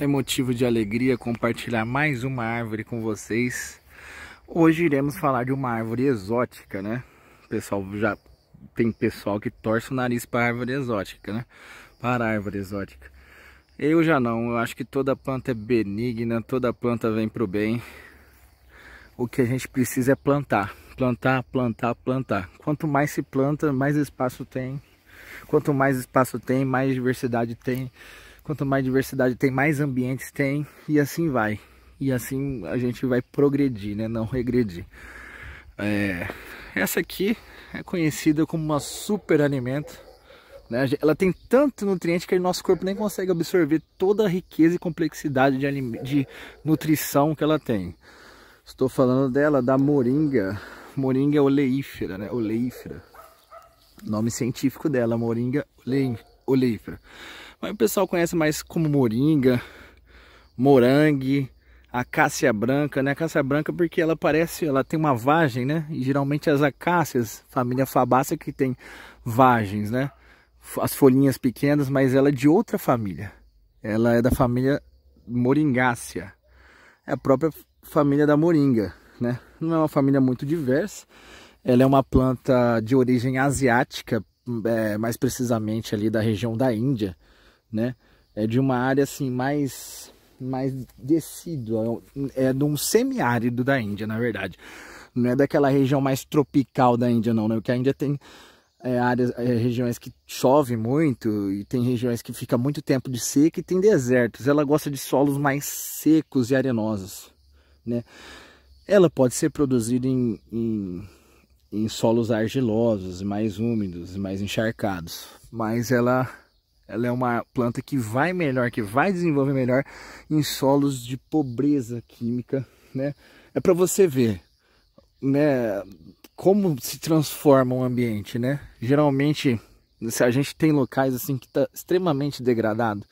É motivo de alegria compartilhar mais uma árvore com vocês. Hoje iremos falar de uma árvore exótica, né? Pessoal, já tem pessoal que torce o nariz para árvore exótica, né? Para árvore exótica. Eu já não, eu acho que toda planta é benigna, toda planta vem para o bem. O que a gente precisa é plantar, plantar, plantar, plantar. Quanto mais se planta, mais espaço tem. Quanto mais espaço tem, mais diversidade tem Quanto mais diversidade tem, mais ambientes tem e assim vai. E assim a gente vai progredir, né? Não regredir. É... Essa aqui é conhecida como uma super alimento. Né? Ela tem tanto nutriente que o nosso corpo nem consegue absorver toda a riqueza e complexidade de, de nutrição que ela tem. Estou falando dela, da moringa. Moringa oleífera, né? Oleífera. Nome científico dela, moringa oleífera. Mas o pessoal conhece mais como moringa, morangue, acácia branca, né? Acácia branca porque ela parece, ela tem uma vagem, né? E geralmente as acácias, família fabácea que tem vagens, né? As folhinhas pequenas, mas ela é de outra família. Ela é da família moringácea. É a própria família da moringa, né? Não é uma família muito diversa. Ela é uma planta de origem asiática, hum, é, mais precisamente ali da região da Índia né? É de uma área assim mais mais descido é, é de um semiárido da Índia, na verdade. Não é daquela região mais tropical da Índia não, né? Porque a Índia tem é, áreas, é, regiões que chove muito e tem regiões que fica muito tempo de seca e tem desertos. Ela gosta de solos mais secos e arenosos, né? Ela pode ser produzida em, em, em solos argilosos, mais úmidos, mais encharcados, mas ela ela é uma planta que vai melhor, que vai desenvolver melhor em solos de pobreza química, né? É para você ver, né, como se transforma um ambiente, né? Geralmente, se a gente tem locais assim que está extremamente degradado,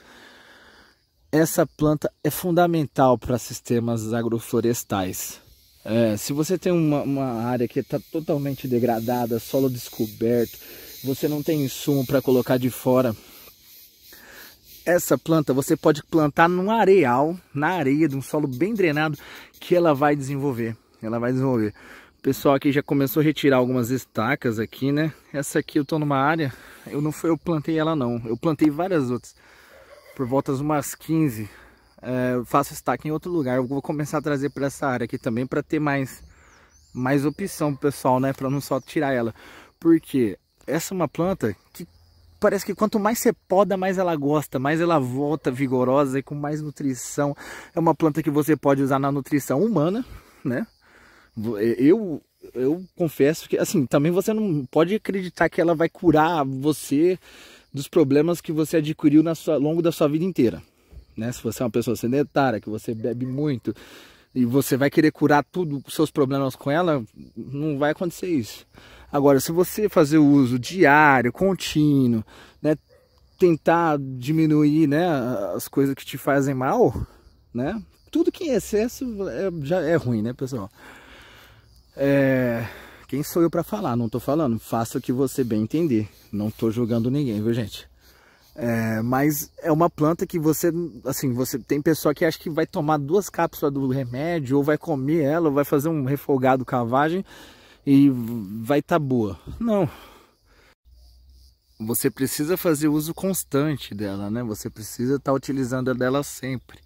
essa planta é fundamental para sistemas agroflorestais. É, se você tem uma, uma área que está totalmente degradada, solo descoberto, você não tem insumo para colocar de fora essa planta você pode plantar num areal, na areia, de um solo bem drenado, que ela vai desenvolver. Ela vai desenvolver. O pessoal aqui já começou a retirar algumas estacas aqui, né? Essa aqui eu tô numa área, eu não foi eu plantei ela não, eu plantei várias outras. Por volta de umas 15, é, eu faço estaca em outro lugar. Eu vou começar a trazer para essa área aqui também para ter mais mais opção pessoal, né? Para não só tirar ela. Porque essa é uma planta que parece que quanto mais você poda, mais ela gosta, mais ela volta vigorosa e com mais nutrição. É uma planta que você pode usar na nutrição humana, né? É, eu eu confesso que assim, também você não pode acreditar que ela vai curar você dos problemas que você adquiriu na sua, ao longo da sua vida inteira. Né? Se você é uma pessoa sedentária, que você bebe muito e você vai querer curar tudo, seus problemas com ela, não vai acontecer isso. Agora, se você fazer o uso diário, contínuo, né, tentar diminuir né, as coisas que te fazem mal, né, tudo que em excesso é, já é ruim, né, pessoal? É, quem sou eu para falar? Não estou falando. Faça o que você bem entender. Não estou julgando ninguém, viu, gente? É, mas é uma planta que você, assim, você tem pessoa que acha que vai tomar duas cápsulas do remédio, ou vai comer ela, ou vai fazer um refogado cavagem e vai estar tá boa. Não. Você precisa fazer uso constante dela, né? Você precisa estar tá utilizando dela sempre.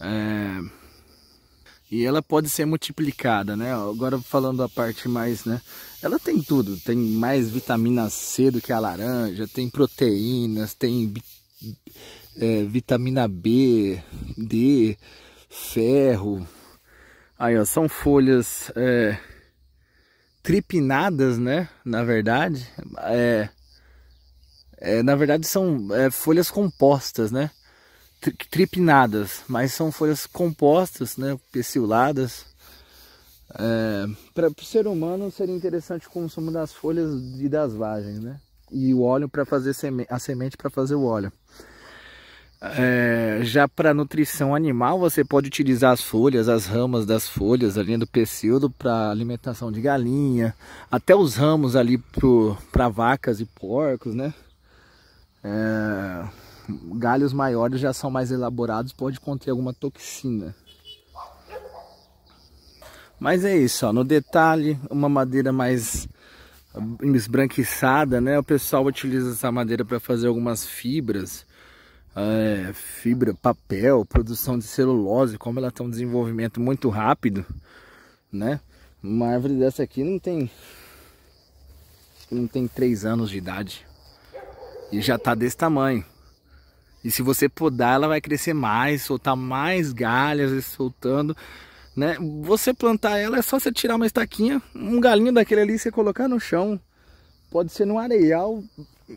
É... E ela pode ser multiplicada, né? Agora falando a parte mais, né? Ela tem tudo, tem mais vitamina C do que a laranja, tem proteínas, tem é, vitamina B, D, ferro. Aí, ó, são folhas é, tripinadas, né? Na verdade, é, é na verdade são é, folhas compostas, né? tripinadas, mas são folhas compostas, né? Pecioladas. É, para o ser humano seria interessante o consumo das folhas e das vagens, né? E o óleo para fazer seme a semente para fazer o óleo. É, já para nutrição animal, você pode utilizar as folhas, as ramas das folhas, a linha do pseudo para alimentação de galinha, até os ramos ali para vacas e porcos, né? É, galhos maiores já são mais elaborados, pode conter alguma toxina. Mas é isso, ó, no detalhe, uma madeira mais esbranquiçada, né? O pessoal utiliza essa madeira para fazer algumas fibras ah, é, fibra, papel, produção de celulose, como ela tem tá um desenvolvimento muito rápido, né? Uma árvore dessa aqui não tem não tem 3 anos de idade e já tá desse tamanho. E se você podar, ela vai crescer mais, soltar mais galhas, soltando, né? Você plantar ela é só você tirar uma estaquinha, um galinho daquele ali, você colocar no chão. Pode ser no areal,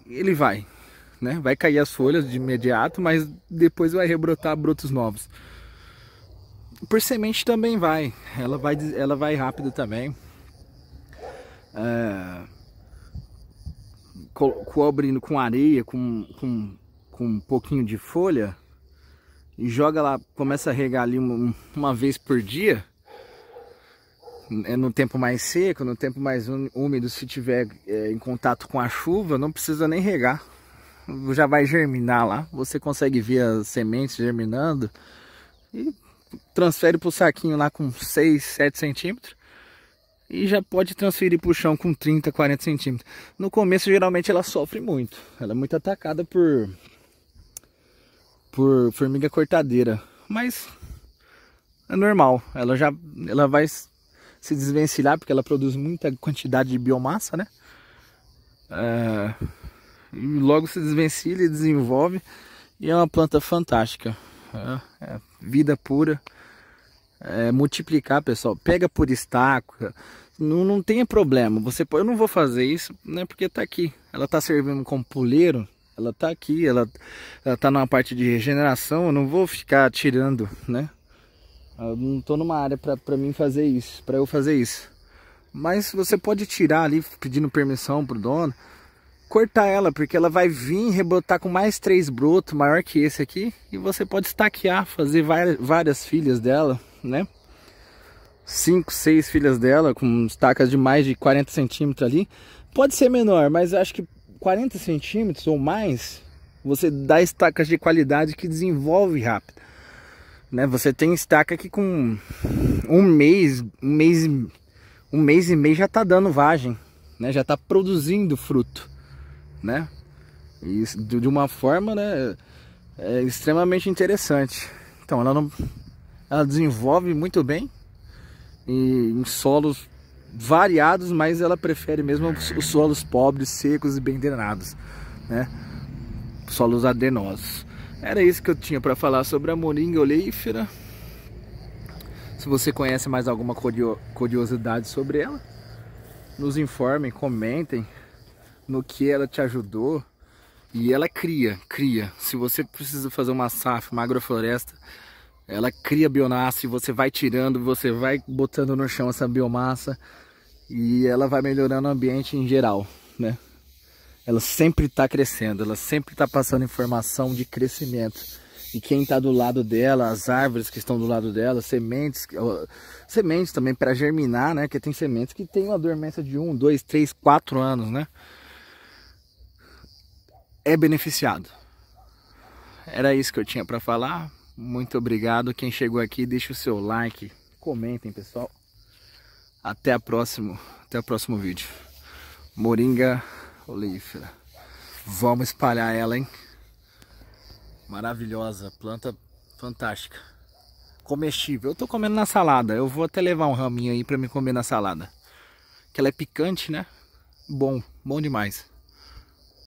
ele vai né? Vai cair as folhas de imediato, mas depois vai rebrotar brotos novos. Por semente também vai, ela vai, ela vai rápido também. É... Co cobrindo com areia, com, com, com um pouquinho de folha e joga lá, começa a regar ali uma, uma vez por dia é no tempo mais seco, no tempo mais úmido, se tiver é, em contato com a chuva, não precisa nem regar já vai germinar lá. Você consegue ver as sementes germinando e transfere para o saquinho lá com 6, 7 centímetros e já pode transferir para o chão com 30, 40 centímetros. No começo, geralmente, ela sofre muito. Ela é muito atacada por, por formiga cortadeira, mas é normal. Ela já ela vai se desvencilhar porque ela produz muita quantidade de biomassa, né? É e logo se desvencilha e desenvolve e é uma planta fantástica. É, é vida pura. É, multiplicar, pessoal. Pega por estaca. Não, não tem problema. Você pode, eu não vou fazer isso, né? Porque tá aqui. Ela tá servindo como puleiro. Ela tá aqui. Ela, ela tá numa parte de regeneração. Eu não vou ficar tirando, né? Eu não tô numa área para mim fazer isso, para eu fazer isso. Mas você pode tirar ali pedindo permissão pro dono cortar ela, porque ela vai vir rebotar com mais três brotos, maior que esse aqui, e você pode estaquear, fazer várias, filhas dela, né? Cinco, seis filhas dela, com estacas de mais de 40 centímetros ali. Pode ser menor, mas acho que 40 centímetros ou mais, você dá estacas de qualidade que desenvolve rápido. Né? Você tem estaca que com um mês, um mês, um mês e meio já está dando vagem, né? já está produzindo fruto né? E de uma forma, né, é extremamente interessante. Então, ela não ela desenvolve muito bem em solos variados, mas ela prefere mesmo os solos pobres, secos e bem drenados, né? Solos arenosos. Era isso que eu tinha para falar sobre a moringa oleífera. Se você conhece mais alguma curiosidade sobre ela, nos informem, comentem, no que ela te ajudou e ela cria, cria. Se você precisa fazer uma safra, uma agrofloresta, ela cria biomassa e você vai tirando, você vai botando no chão essa biomassa e ela vai melhorando o ambiente em geral, né? Ela sempre está crescendo, ela sempre está passando informação de crescimento. E quem está do lado dela, as árvores que estão do lado dela, sementes, sementes também para germinar, né? Porque tem sementes que tem uma dormência de um, dois, três, quatro anos, né? é beneficiado. Era isso que eu tinha para falar. Muito obrigado. Quem chegou aqui, deixa o seu like, comentem, pessoal. Até a próximo, até o próximo vídeo. Moringa oleífera. Vamos espalhar ela, hein? Maravilhosa, planta fantástica. Comestível. Eu tô comendo na salada. Eu vou até levar um raminho aí para me comer na salada. Que ela é picante, né? Bom, bom demais.